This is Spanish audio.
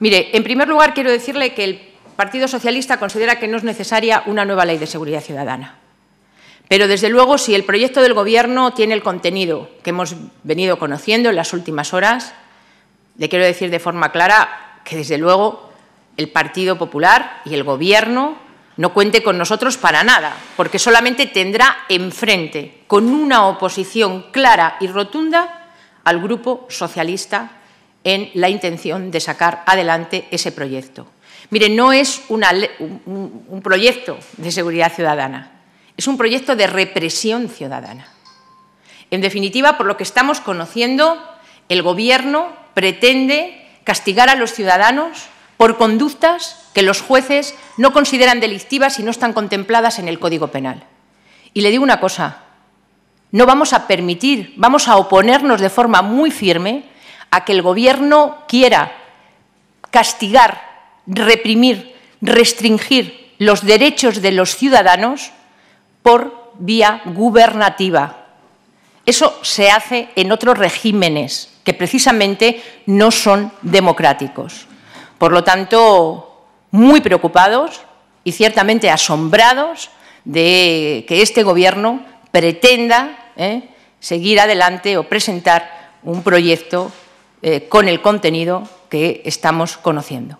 Mire, en primer lugar quiero decirle que el Partido Socialista considera que no es necesaria una nueva ley de seguridad ciudadana. Pero, desde luego, si el proyecto del Gobierno tiene el contenido que hemos venido conociendo en las últimas horas, le quiero decir de forma clara que, desde luego, el Partido Popular y el Gobierno no cuente con nosotros para nada, porque solamente tendrá enfrente, con una oposición clara y rotunda, al Grupo Socialista en la intención de sacar adelante ese proyecto. Mire, no es un proyecto de seguridad ciudadana, es un proyecto de represión ciudadana. En definitiva, por lo que estamos conociendo, el Gobierno pretende castigar a los ciudadanos por conductas que los jueces no consideran delictivas y no están contempladas en el Código Penal. Y le digo una cosa, no vamos a permitir, vamos a oponernos de forma muy firme a que el Gobierno quiera castigar, reprimir, restringir los derechos de los ciudadanos por vía gubernativa. Eso se hace en otros regímenes que precisamente no son democráticos. Por lo tanto, muy preocupados y ciertamente asombrados de que este Gobierno pretenda ¿eh? seguir adelante o presentar un proyecto eh, con el contenido que estamos conociendo.